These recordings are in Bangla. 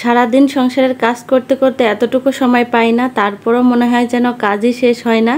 সারাদিন সংসারের কাজ করতে করতে এতটুকু সময় পাই না তারপরও মনে হয় যেন কাজই শেষ হয় না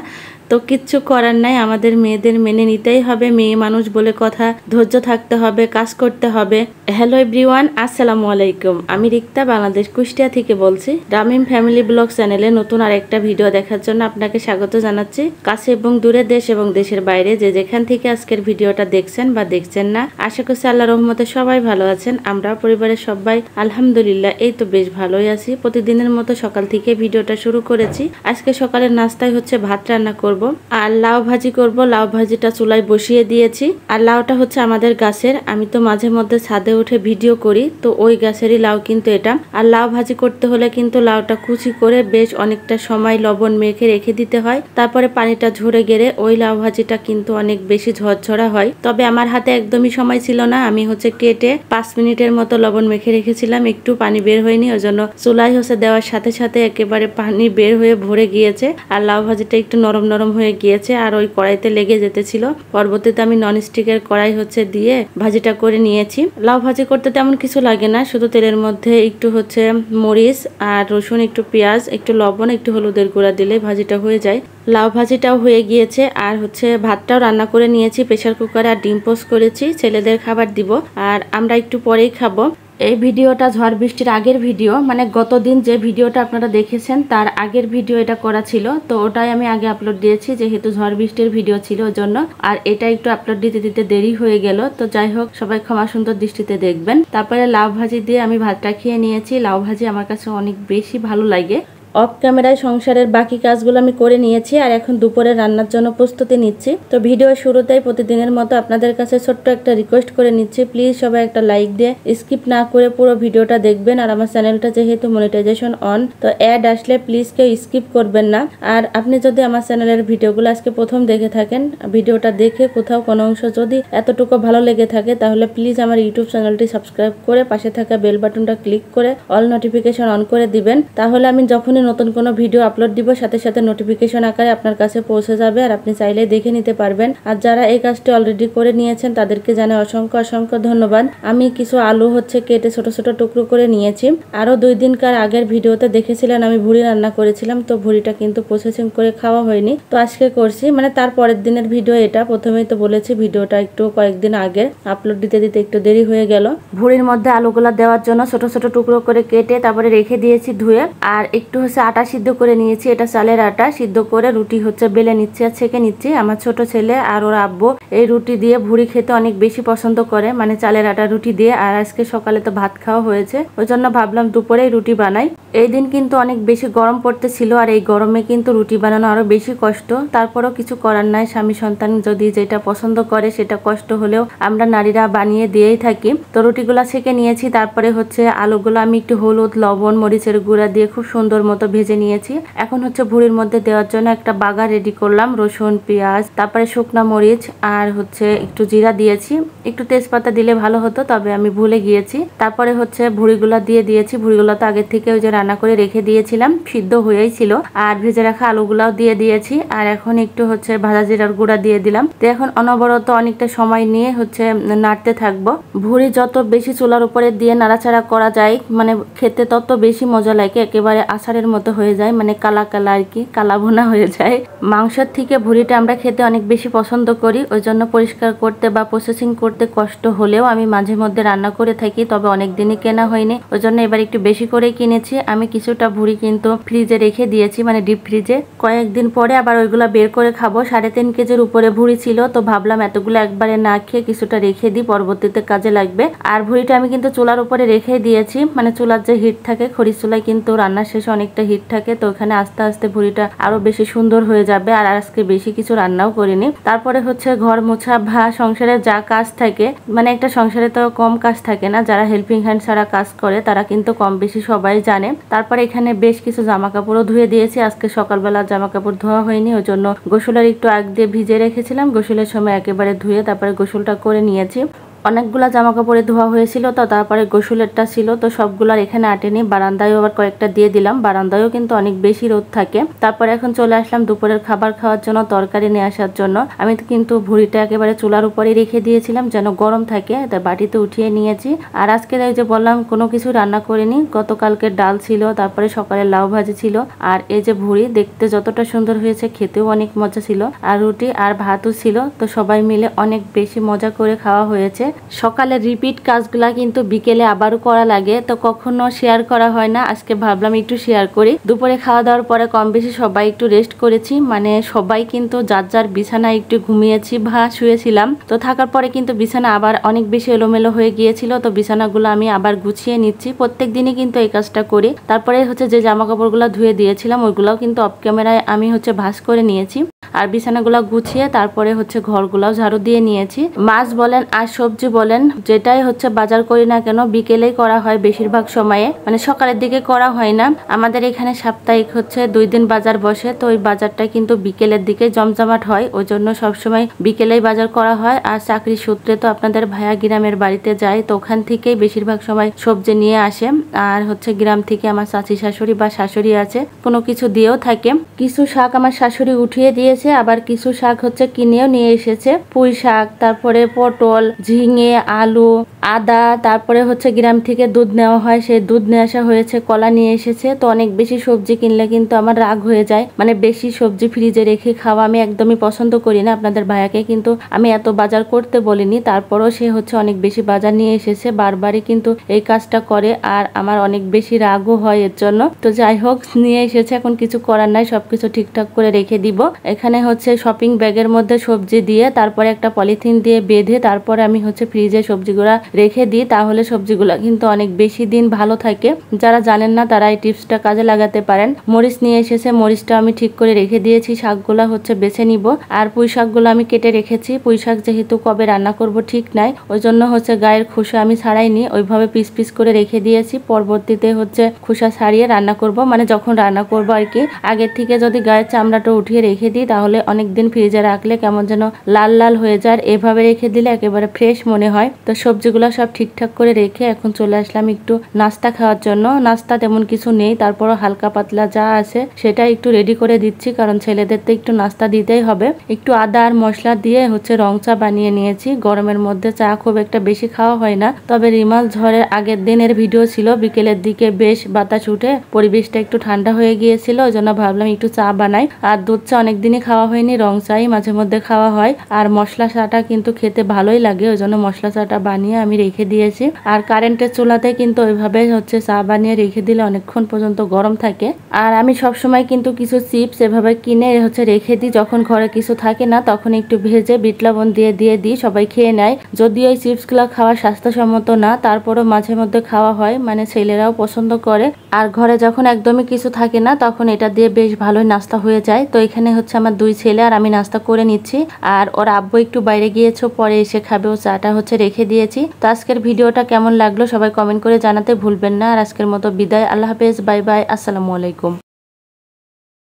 তো কিচ্ছু করার নাই আমাদের মেয়েদের মেনে নিতেই হবে মেয়ে মানুষ বলে কথা ধৈর্য থাকতে হবে কাজ করতে হবে হ্যালো এভরিওয়ান আসসালামু আলাইকুম আমি রিক্তা বাংলাদেশ কুষ্টিয়া থেকে বলছি রামিম ফ্যামিলি ব্লগ চ্যানেলে নতুন আর একটা ভিডিও দেখার জন্য আপনাকে স্বাগত জানাচ্ছি কাছে এবং দূরে দেশ এবং দেশের বাইরে যে যেখান থেকে আজকের ভিডিওটা দেখছেন বা দেখছেন না আশা করছি আল্লাহ রহমতে সবাই ভালো আছেন আমরা পরিবারের সবাই আলহামদুলিল্লাহ এই তো বেশ ভালোই আছি প্রতিদিনের মতো সকাল থেকে ভিডিওটা শুরু করেছি আজকে সকালের নাস্তায় হচ্ছে ভাত রান্না করব করব। আর লাউ ভাজি করব লাউ ভাজিটা চুলায় বসিয়ে দিয়েছি আর লাউটা হচ্ছে আমাদের গাছের আমি তো মাঝে মধ্যে ছাদে উঠে ভিডিও করি তো ওই গাছেরই লাউ কিন্তু এটা আর লাউ ভাজি করতে হলে কিন্তু লাউটা কুচি করে বেশ অনেকটা সময় লবণ মেখে রেখে দিতে হয় তারপরে পানিটা ঝরে গেলে ওই লাউ ভাজিটা কিন্তু অনেক বেশি ঝরঝরা হয় তবে আমার হাতে একদমই সময় ছিল না আমি হচ্ছে কেটে পাঁচ মিনিটের মতো লবণ মেখে রেখেছিলাম একটু পানি বের হয়নি ওই জন্য চুলাই হচ্ছে দেওয়ার সাথে সাথে একেবারে পানি বের হয়ে ভরে গিয়েছে আর লাউ ভাজিটা একটু নরম নরম গরম হয়ে গিয়েছে আর ওই কড়াইতে লেগে যেতেছিল পরবর্তীতে আমি ননস্টিকের কড়াই হচ্ছে দিয়ে ভাজিটা করে নিয়েছি লাউ ভাজি করতে তেমন কিছু লাগে না শুধু তেলের মধ্যে একটু হচ্ছে মরিচ আর রসুন একটু পেঁয়াজ একটু লবণ একটু হলুদের গুঁড়া দিলে ভাজিটা হয়ে যায় লাউ ভাজিটাও হয়ে গিয়েছে আর হচ্ছে ভাতটাও রান্না করে নিয়েছি প্রেশার কুকারে আর ডিম পোস্ট করেছি ছেলেদের খাবার দিব আর আমরা একটু পরেই খাবো এই ভিডিওটা ঝড় বৃষ্টির আগের ভিডিও মানে গত দিন যে ভিডিওটা আপনারা দেখেছেন তার আগের ভিডিও এটা করা ছিল তো ওটাই আমি আগে আপলোড দিয়েছি যেহেতু ঝড় বৃষ্টির ভিডিও ছিল ওর জন্য আর এটা একটু আপলোড দিতে দিতে দেরি হয়ে গেল তো যাই হোক সবাই ক্ষমা সুন্দর দৃষ্টিতে দেখবেন তারপরে লাউ ভাজি দিয়ে আমি ভাতটা খেয়ে নিয়েছি লাউ ভাজি আমার কাছে অনেক বেশি ভালো লাগে অফ ক্যামেরায় সংসারের বাকি কাজগুলো আমি করে নিয়েছি আর এখন দুপুরে রান্নার জন্য প্রস্তুতি নিচ্ছি তো ভিডিও শুরুতেই প্রতিদিনের মতো আপনাদের কাছে ছোট্ট একটা রিকোয়েস্ট করে নিচ্ছি প্লিজ সবাই একটা লাইক দিয়ে স্কিপ না করে পুরো ভিডিওটা দেখবেন আর আমার চ্যানেলটা যেহেতু মনিটাইজেশন অন তো অ্যাড আসলে প্লিজ কেউ স্কিপ করবেন না আর আপনি যদি আমার চ্যানেলের ভিডিওগুলো আজকে প্রথম দেখে থাকেন ভিডিওটা দেখে কোথাও কোনো অংশ যদি এতটুকু ভালো লেগে থাকে তাহলে প্লিজ আমার ইউটিউব চ্যানেলটি সাবস্ক্রাইব করে পাশে থাকা বেল বাটনটা ক্লিক করে অল নোটিফিকেশন অন করে দিবেন তাহলে আমি যখনই নতুন কোনো ভিডিও আপলোড দিব সাথে সাথে নোটিফিকেশন আকারে আপনার কাছে পৌঁছে যাবে আর আপনি চাইলে দেখে নিতে পারবেন আর যারা এই কাজটি অলরেডি করে নিয়েছেন তাদেরকে জানাই অসংখ্য অসংখ্য ধন্যবাদ আমি কিছু আলু হচ্ছে কেটে ছোট ছোট টুকরো করে নিয়েছি আরও দুই দিনকার আগের ভিডিওতে দেখেছিলেন আমি ভুড়ি রান্না করেছিলাম তো ভুড়িটা কিন্তু প্রসেসিং করে খাওয়া হয়নি তো আজকে করছি মানে তার পরের দিনের ভিডিও এটা প্রথমেই তো বলেছি ভিডিওটা একটু কয়েকদিন আগে আপলোড দিতে দিতে একটু দেরি হয়ে গেল ভুড়ির মধ্যে আলুগুলা দেওয়ার জন্য ছোট ছোট টুকরো করে কেটে তারপরে রেখে দিয়েছি ধুয়ে আর একটু হচ্ছে আটা সিদ্ধ করে নিয়েছি এটা চালের আটা সিদ্ধ করে রুটি হচ্ছে বেলে নিচ্ছে আর ছেঁকে নিচ্ছি আমার ছোট ছেলে আর ওর আব্বু এই রুটি দিয়ে ভুড়ি খেতে অনেক বেশি পছন্দ করে মানে চালের আটা রুটি দিয়ে আর আজকে সকালে তো ভাত খাওয়া হয়েছে ওই জন্য ভাবলাম দুপুরেই রুটি বানাই এই দিন কিন্তু অনেক বেশি গরম পড়তেছিল আর এই গরমে কিন্তু রুটি বানানো আরও বেশি কষ্ট তারপরও কিছু করার নাই স্বামী সন্তান যদি যেটা পছন্দ করে সেটা কষ্ট হলেও আমরা নারীরা বানিয়ে দিয়েই থাকি তো রুটিগুলা ছেঁকে নিয়েছি তারপরে হচ্ছে আলুগুলো আমি একটু হলুদ লবণ মরিচের গুঁড়া দিয়ে খুব সুন্দর মতো মতো ভেজে নিয়েছি এখন হচ্ছে ভুড়ির মধ্যে দেওয়ার জন্য একটা বাগা রেডি করলাম রসুন পেঁয়াজ তারপরে শুকনা মরিচ আর হচ্ছে একটু জিরা দিয়েছি একটু তেজপাতা দিলে ভালো হতো তবে আমি ভুলে গিয়েছি তারপরে হচ্ছে ভুড়িগুলো দিয়ে দিয়েছি ভুড়িগুলো তো আগের থেকে ওই যে রান্না করে রেখে দিয়েছিলাম সিদ্ধ হয়েই ছিল আর ভেজে রাখা আলুগুলাও দিয়ে দিয়েছি আর এখন একটু হচ্ছে ভাজা জিরার গুঁড়া দিয়ে দিলাম তো এখন অনবরত অনেকটা সময় নিয়ে হচ্ছে নাড়তে থাকবো ভুড়ি যত বেশি চুলার উপরে দিয়ে নাড়াচাড়া করা যায় মানে খেতে তত বেশি মজা লাগে একেবারে আষাঢ়ের মতো হয়ে যায় মানে কালা কালা আর কি কালা ভুনা হয়ে যায় মাংসের থেকে ভুড়িটা আমরা খেতে অনেক বেশি পছন্দ করি ওই জন্য পরিষ্কার করতে বা প্রসেসিং করতে কষ্ট হলেও আমি মাঝে মধ্যে রান্না করে থাকি তবে অনেক দিনই কেনা হয়নি ওই জন্য এবার একটু বেশি করে কিনেছি আমি কিছুটা ভুড়ি কিন্তু ফ্রিজে রেখে দিয়েছি মানে ডিপ ফ্রিজে কয়েকদিন পরে আবার ওইগুলো বের করে খাবো সাড়ে তিন কেজির উপরে ভুড়ি ছিল তো ভাবলাম এতগুলো একবারে না খেয়ে কিছুটা রেখে দিই পরবর্তীতে কাজে লাগবে আর ভুড়িটা আমি কিন্তু চুলার উপরে রেখে দিয়েছি মানে চুলার যে হিট থাকে খড়ি চুলায় কিন্তু রান্না শেষে অনেকটা একটা হিট থাকে তো ওখানে আস্তে আস্তে ভুড়িটা আরো বেশি সুন্দর হয়ে যাবে আর আজকে বেশি কিছু রান্নাও করিনি তারপরে হচ্ছে ঘর মোছা বা সংসারে যা কাজ থাকে মানে একটা সংসারে তো কম কাজ থাকে না যারা হেল্পিং হ্যান্ড ছাড়া কাজ করে তারা কিন্তু কম বেশি সবাই জানে তারপরে এখানে বেশ কিছু জামা কাপড়ও ধুয়ে দিয়েছি আজকে সকালবেলা জামা কাপড় ধোয়া হয়নি ওই জন্য গোসলের একটু আগ দিয়ে ভিজে রেখেছিলাম গোসলের সময় একেবারে ধুয়ে তারপরে গোসলটা করে নিয়েছি অনেকগুলো জামা কাপড়ে ধোয়া হয়েছিল তো তারপরে গোসলেরটা ছিল তো সবগুলার এখানে আটেনি বারান্দায়ও আবার কয়েকটা দিয়ে দিলাম বারান্দায়ও কিন্তু অনেক বেশি রোদ থাকে তারপরে এখন চলে আসলাম দুপুরের খাবার খাওয়ার জন্য তরকারি নিয়ে আসার জন্য আমি কিন্তু ভুড়িটা একেবারে চুলার উপরে রেখে দিয়েছিলাম যেন গরম থাকে তাই বাটিতে উঠিয়ে নিয়েছি আর আজকে এই যে বললাম কোনো কিছু রান্না করিনি গতকালকে ডাল ছিল তারপরে সকালে লাউ ভাজি ছিল আর এই যে ভুড়ি দেখতে যতটা সুন্দর হয়েছে খেতেও অনেক মজা ছিল আর রুটি আর ভাতও ছিল তো সবাই মিলে অনেক বেশি মজা করে খাওয়া হয়েছে সকালে রিপিট কাজগুলো কিন্তু বিকেলে আবারও করা লাগে তো কখনো শেয়ার করা হয় না আজকে ভাবলাম একটু শেয়ার করি দুপুরে খাওয়া দাওয়ার পরে কম বেশি সবাই একটু রেস্ট করেছি মানে সবাই কিন্তু যার যার বিছানায় একটু ঘুমিয়েছি বা শুয়েছিলাম তো থাকার পরে কিন্তু বিছানা আবার অনেক বেশি এলোমেলো হয়ে গিয়েছিল তো বিছানাগুলো আমি আবার গুছিয়ে নিচ্ছি প্রত্যেক দিনই কিন্তু এই কাজটা করি তারপরে হচ্ছে যে জামা কাপড়গুলো ধুয়ে দিয়েছিলাম ওইগুলোও কিন্তু অফ ক্যামেরায় আমি হচ্ছে ভাস করে নিয়েছি আর গুলা গুছিয়ে তারপরে হচ্ছে ঘরগুলাও ঝাড়ু দিয়ে নিয়েছি মাছ বলেন আর সবজি বলেন যেটাই হচ্ছে বাজার করি না কেন বিকেলেই করা হয় বেশিরভাগ সময়ে মানে সকালের দিকে করা হয় না আমাদের এখানে সাপ্তাহিক হচ্ছে দুই দিন বাজার বসে তো ওই বাজারটা কিন্তু বিকেলের দিকে জমজমাট হয় ওই জন্য সবসময় বিকেলেই বাজার করা হয় আর চাকরি সূত্রে তো আপনাদের ভায়া গ্রামের বাড়িতে যায় তো ওখান থেকেই বেশিরভাগ সময় সবজি নিয়ে আসে আর হচ্ছে গ্রাম থেকে আমার চাচি শাশুড়ি বা শাশুড়ি আছে কোনো কিছু দিয়েও থাকে কিছু শাক আমার শাশুড়ি উঠিয়ে দিয়ে দিয়েছে আবার কিছু শাক হচ্ছে কিনেও নিয়ে এসেছে পুঁই শাক তারপরে পটল ঝিঙে আলু আদা তারপরে হচ্ছে গ্রাম থেকে দুধ নেওয়া হয় সেই দুধ নিয়ে আসা হয়েছে কলা নিয়ে এসেছে তো অনেক বেশি সবজি কিনলে কিন্তু আমার রাগ হয়ে যায় মানে বেশি সবজি ফ্রিজে রেখে খাওয়া আমি একদমই পছন্দ করি না আপনাদের ভাইয়াকে কিন্তু আমি এত বাজার করতে বলিনি তারপরও সে হচ্ছে অনেক বেশি বাজার নিয়ে এসেছে বারবারই কিন্তু এই কাজটা করে আর আমার অনেক বেশি রাগও হয় এর জন্য তো যাই হোক নিয়ে এসেছে এখন কিছু করার নাই সবকিছু ঠিকঠাক করে রেখে দিব এখানে হচ্ছে শপিং ব্যাগের মধ্যে সবজি দিয়ে তারপরে একটা পলিথিন দিয়ে বেঁধে তারপরে আমি হচ্ছে ফ্রিজে সবজিগুলা রেখে দিই তাহলে সবজিগুলো কিন্তু অনেক বেশি দিন ভালো থাকে যারা জানেন না তারা এই টিপসটা কাজে লাগাতে পারেন মরিচ নিয়ে এসেছে মরিচটা আমি ঠিক করে রেখে দিয়েছি শাকগুলা হচ্ছে বেছে নিব আর পুঁই শাকগুলো আমি কেটে রেখেছি পুঁই শাক যেহেতু কবে রান্না করব ঠিক নাই ওই জন্য হচ্ছে গায়ের খোসা আমি ছাড়াইনি ওইভাবে পিস পিস করে রেখে দিয়েছি পরবর্তীতে হচ্ছে খোসা ছাড়িয়ে রান্না করব মানে যখন রান্না করব আর কি আগের থেকে যদি গায়ের চামড়াটা উঠিয়ে রেখে দিই তাহলে অনেক দিন ফ্রিজে রাখলে কেমন যেন লাল লাল হয়ে যায় এভাবে রেখে দিলে একেবারে ফ্রেশ মনে হয় তো সবজিগুলো সব ঠিকঠাক করে রেখে এখন চলে আসলাম একটু নাস্তা খাওয়ার জন্য নাস্তা তেমন কিছু নেই তারপরও হালকা পাতলা যা আছে সেটা একটু রেডি করে দিচ্ছি কারণ ছেলেদের তো একটু নাস্তা দিতেই হবে একটু আদা আর মশলা দিয়ে হচ্ছে রং চা বানিয়ে নিয়েছি গরমের মধ্যে চা খুব একটা বেশি খাওয়া হয় না তবে রিমাল ঝড়ের আগের দিনের ভিডিও ছিল বিকেলের দিকে বেশ বাতাস উঠে পরিবেশটা একটু ঠান্ডা হয়ে গিয়েছিল ওই জন্য ভাবলাম একটু চা বানাই আর দুধ চা অনেকদিনই খাওয়া হয়নি রং চাই মাঝে মধ্যে খাওয়া হয় আর মশলা চাটা কিন্তু খেতে ভালোই লাগে ওই জন্য মশলা চাটা বানিয়ে আমি রেখে দিয়েছি আর কারেন্টের চুলাতে কিন্তু ওইভাবে হচ্ছে চা বানিয়ে রেখে দিলে অনেকক্ষণ পর্যন্ত গরম থাকে আর আমি সব সময় কিন্তু কিছু চিপস এভাবে কিনে হচ্ছে রেখে দিই যখন ঘরে কিছু থাকে না তখন একটু ভেজে বিট লবণ দিয়ে দিয়ে দিই সবাই খেয়ে নেয় যদিও এই চিপসগুলো খাওয়া স্বাস্থ্যসম্মত না তারপরও মাঝে মধ্যে খাওয়া হয় মানে ছেলেরাও পছন্দ করে আর ঘরে যখন একদমই কিছু থাকে না তখন এটা দিয়ে বেশ ভালোই নাস্তা হয়ে যায় তো এখানে হচ্ছে আমার আমার দুই ছেলে আর আমি নাস্তা করে নিচ্ছি আর ওর আব্বু একটু বাইরে গিয়েছো পরে এসে খাবে ও চাটা হচ্ছে রেখে দিয়েছি তো আজকের ভিডিওটা কেমন লাগলো সবাই কমেন্ট করে জানাতে ভুলবেন না আর আজকের মতো বিদায় আল্লাহ হাফেজ বাই বাই আসসালামু আলাইকুম